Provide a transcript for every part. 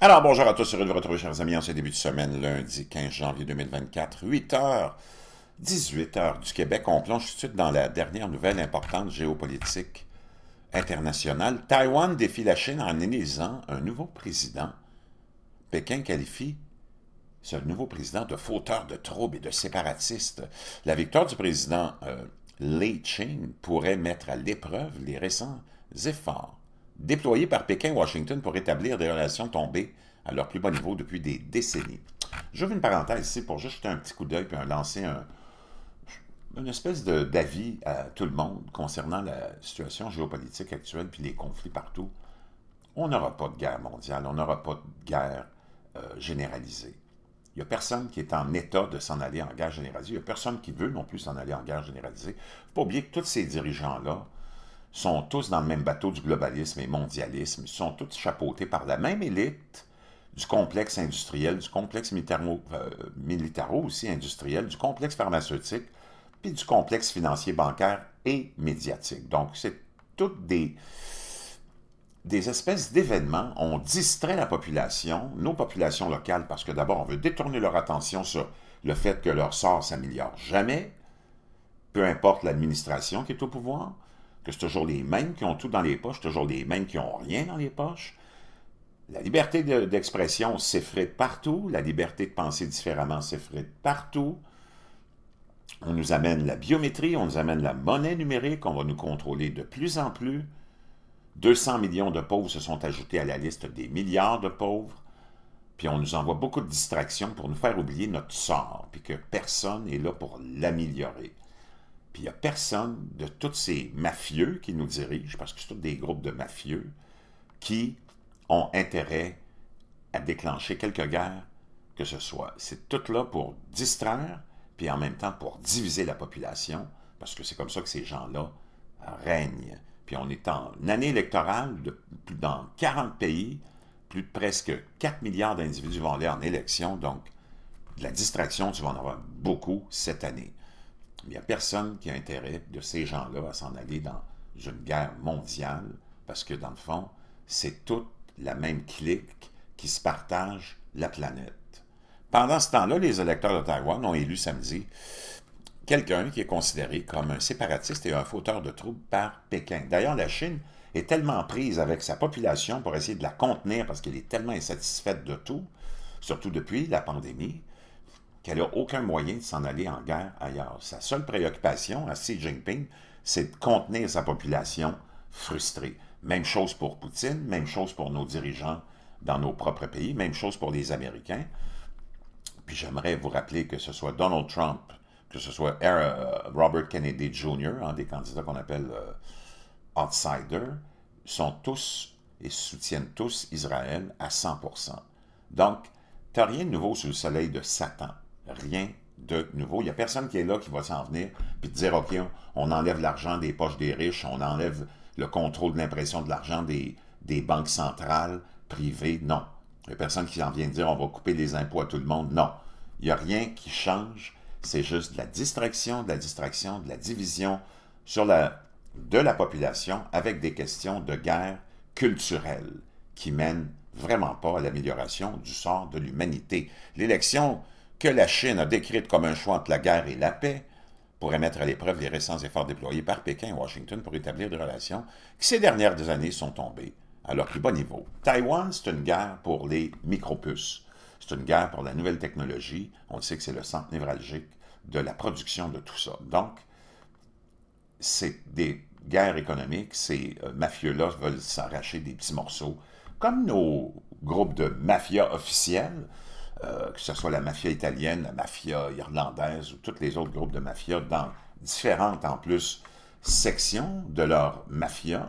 Alors, bonjour à tous, heureux de vous retrouver, chers amis, en ce début de semaine, lundi 15 janvier 2024, 8h, 18h du Québec. On plonge tout de suite dans la dernière nouvelle importante géopolitique internationale. Taïwan défie la Chine en élisant un nouveau président. Pékin qualifie ce nouveau président de fauteur de troubles et de séparatiste. La victoire du président euh, Ching pourrait mettre à l'épreuve les récents efforts Déployé par Pékin et Washington pour établir des relations tombées à leur plus bas niveau depuis des décennies. Je veux une parenthèse ici pour juste jeter un petit coup d'œil et lancer un, une espèce d'avis à tout le monde concernant la situation géopolitique actuelle puis les conflits partout. On n'aura pas de guerre mondiale, on n'aura pas de guerre euh, généralisée. Il n'y a personne qui est en état de s'en aller en guerre généralisée. Il n'y a personne qui veut non plus s'en aller en guerre généralisée. Il ne faut pas oublier que tous ces dirigeants-là sont tous dans le même bateau du globalisme et mondialisme, ils sont tous chapeautés par la même élite du complexe industriel, du complexe euh, militaro, aussi industriel, du complexe pharmaceutique, puis du complexe financier bancaire et médiatique. Donc, c'est toutes des, des espèces d'événements. On distrait la population, nos populations locales, parce que d'abord, on veut détourner leur attention sur le fait que leur sort s'améliore jamais, peu importe l'administration qui est au pouvoir c'est toujours les mêmes qui ont tout dans les poches, toujours les mêmes qui n'ont rien dans les poches. La liberté d'expression s'effrite partout, la liberté de penser différemment s'effrite partout. On nous amène la biométrie, on nous amène la monnaie numérique, on va nous contrôler de plus en plus. 200 millions de pauvres se sont ajoutés à la liste des milliards de pauvres. Puis on nous envoie beaucoup de distractions pour nous faire oublier notre sort, puis que personne n'est là pour l'améliorer. Puis il n'y a personne de tous ces mafieux qui nous dirigent, parce que c'est tous des groupes de mafieux, qui ont intérêt à déclencher quelque guerre que ce soit. C'est tout là pour distraire, puis en même temps pour diviser la population, parce que c'est comme ça que ces gens-là règnent. Puis on est en année électorale de, dans 40 pays, plus de presque 4 milliards d'individus vont aller en élection, donc de la distraction, tu vas en avoir beaucoup cette année il n'y a personne qui a intérêt de ces gens-là à s'en aller dans une guerre mondiale, parce que dans le fond, c'est toute la même clique qui se partage la planète. Pendant ce temps-là, les électeurs de Taïwan ont élu samedi quelqu'un qui est considéré comme un séparatiste et un fauteur de troubles par Pékin. D'ailleurs, la Chine est tellement prise avec sa population pour essayer de la contenir parce qu'elle est tellement insatisfaite de tout, surtout depuis la pandémie, qu'elle n'a aucun moyen de s'en aller en guerre ailleurs. Sa seule préoccupation à Xi Jinping, c'est de contenir sa population frustrée. Même chose pour Poutine, même chose pour nos dirigeants dans nos propres pays, même chose pour les Américains. Puis j'aimerais vous rappeler que ce soit Donald Trump, que ce soit euh, Robert Kennedy Jr., des candidats qu'on appelle euh, outsider outsiders, sont tous et soutiennent tous Israël à 100%. Donc, n'as rien de nouveau sous le soleil de Satan rien de nouveau. Il n'y a personne qui est là qui va s'en venir puis dire OK, on, enlève l'argent des poches des riches, on enlève le contrôle de l'impression de l'argent des, des, banques centrales privées. Non. Il n'y a personne qui en vient dire on va couper les impôts à tout le monde. Non. Il n'y a rien qui change. C'est juste de la distraction, de la distraction, de la division sur la, de la population avec des questions de guerre culturelle qui mènent vraiment pas à l'amélioration du sort de l'humanité. L'élection que la Chine a décrite comme un choix entre la guerre et la paix, pourrait mettre à l'épreuve les récents efforts déployés par Pékin et Washington pour établir des relations qui ces dernières années sont tombées à leur plus bas niveau. Taïwan, c'est une guerre pour les micropuces. C'est une guerre pour la nouvelle technologie. On sait que c'est le centre névralgique de la production de tout ça. Donc, c'est des guerres économiques. Ces euh, mafieux-là veulent s'arracher des petits morceaux, comme nos groupes de mafia officiels euh, que ce soit la mafia italienne, la mafia irlandaise ou tous les autres groupes de mafia, dans différentes en plus sections de leur mafia,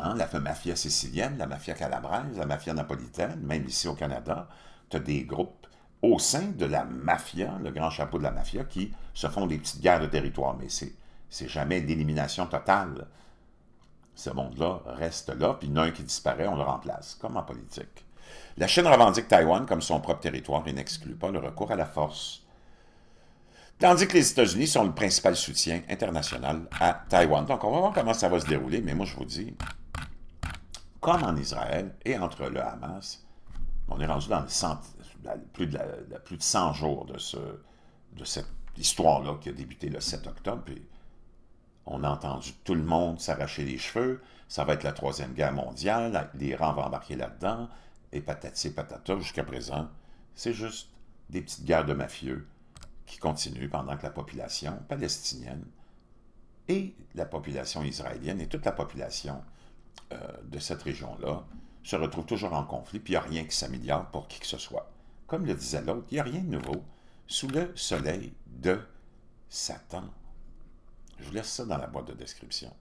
hein, la mafia sicilienne, la mafia calabraise, la mafia napolitaine, même ici au Canada, tu as des groupes au sein de la mafia, le grand chapeau de la mafia, qui se font des petites guerres de territoire, mais c'est jamais d'élimination totale. Ce monde-là reste là, puis il qui disparaît, on le remplace, comme en politique. La Chine revendique Taïwan comme son propre territoire et n'exclut pas le recours à la force. Tandis que les États-Unis sont le principal soutien international à Taïwan. Donc, on va voir comment ça va se dérouler, mais moi, je vous dis, comme en Israël et entre le Hamas, on est rendu dans plus, de 100 jours de, cette histoire-là qui a débuté le 7 octobre. Puis on a entendu tout le monde s'arracher les cheveux. Ça va être la Troisième Guerre mondiale. L'Iran va embarquer là-dedans et patati patata jusqu'à présent, c'est juste des petites guerres de mafieux qui continuent pendant que la population palestinienne et la population israélienne et toute la population euh, de cette région-là se retrouvent toujours en conflit, puis il n'y a rien qui s'améliore pour qui que ce soit. Comme le disait l'autre, il n'y a rien de nouveau sous le soleil de Satan. Je vous laisse ça dans la boîte de description.